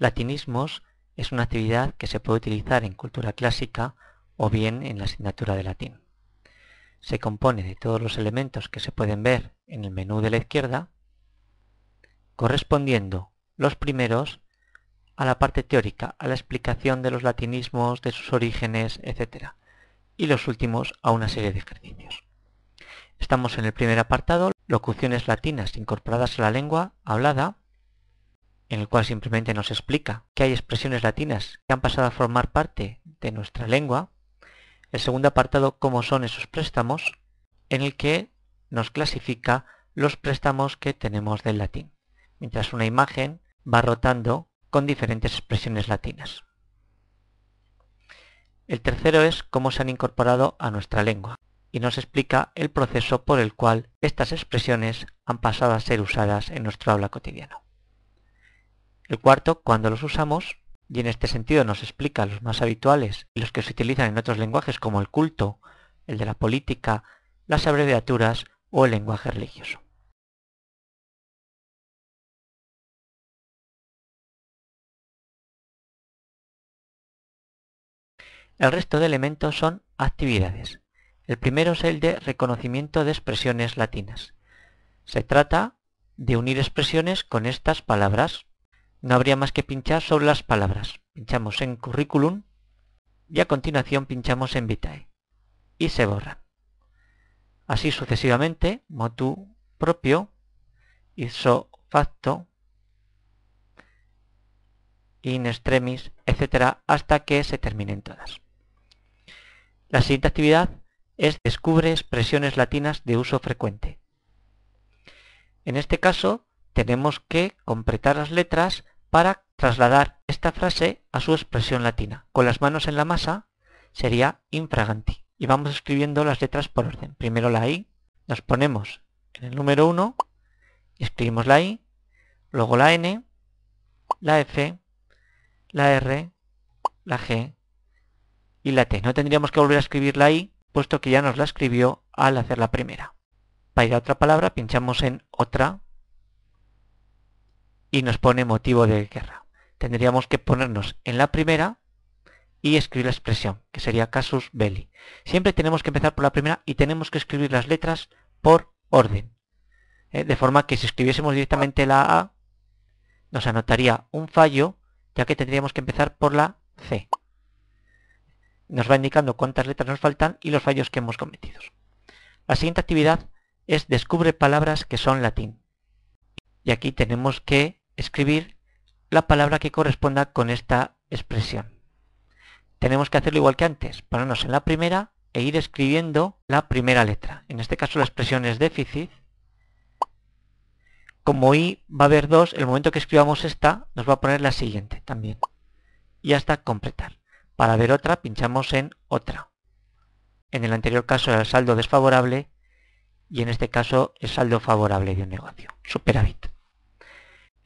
Latinismos es una actividad que se puede utilizar en cultura clásica o bien en la asignatura de latín. Se compone de todos los elementos que se pueden ver en el menú de la izquierda, correspondiendo los primeros a la parte teórica, a la explicación de los latinismos, de sus orígenes, etc. Y los últimos a una serie de ejercicios. Estamos en el primer apartado, locuciones latinas incorporadas a la lengua hablada, en el cual simplemente nos explica que hay expresiones latinas que han pasado a formar parte de nuestra lengua. El segundo apartado, cómo son esos préstamos, en el que nos clasifica los préstamos que tenemos del latín, mientras una imagen va rotando con diferentes expresiones latinas. El tercero es cómo se han incorporado a nuestra lengua y nos explica el proceso por el cual estas expresiones han pasado a ser usadas en nuestro habla cotidiana. El cuarto, cuando los usamos, y en este sentido nos explica los más habituales y los que se utilizan en otros lenguajes como el culto, el de la política, las abreviaturas o el lenguaje religioso. El resto de elementos son actividades. El primero es el de reconocimiento de expresiones latinas. Se trata de unir expresiones con estas palabras no habría más que pinchar sobre las palabras. Pinchamos en currículum y a continuación pinchamos en vitae y se borra. Así sucesivamente, motu propio, iso facto, in extremis, etcétera, hasta que se terminen todas. La siguiente actividad es descubre expresiones latinas de uso frecuente. En este caso, tenemos que completar las letras para trasladar esta frase a su expresión latina. Con las manos en la masa sería infraganti. Y vamos escribiendo las letras por orden. Primero la I, nos ponemos en el número 1 escribimos la I, luego la N, la F, la R, la G y la T. No tendríamos que volver a escribir la I, puesto que ya nos la escribió al hacer la primera. Para ir a otra palabra, pinchamos en otra y nos pone motivo de guerra. Tendríamos que ponernos en la primera y escribir la expresión, que sería casus belli. Siempre tenemos que empezar por la primera y tenemos que escribir las letras por orden. ¿eh? De forma que si escribiésemos directamente la A, nos anotaría un fallo, ya que tendríamos que empezar por la C. Nos va indicando cuántas letras nos faltan y los fallos que hemos cometido. La siguiente actividad es descubre palabras que son latín. Y aquí tenemos que escribir la palabra que corresponda con esta expresión. Tenemos que hacerlo igual que antes, ponernos en la primera e ir escribiendo la primera letra. En este caso la expresión es déficit. Como i va a haber dos, el momento que escribamos esta nos va a poner la siguiente también. Y hasta completar. Para ver otra pinchamos en otra. En el anterior caso era el saldo desfavorable y en este caso el saldo favorable de un negocio. Superávit.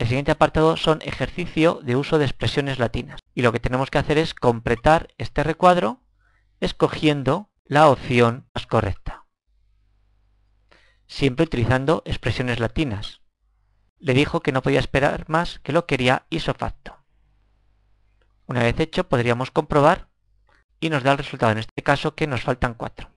El siguiente apartado son ejercicio de uso de expresiones latinas. Y lo que tenemos que hacer es completar este recuadro escogiendo la opción más correcta. Siempre utilizando expresiones latinas. Le dijo que no podía esperar más, que lo quería hizo facto. Una vez hecho podríamos comprobar y nos da el resultado en este caso que nos faltan cuatro.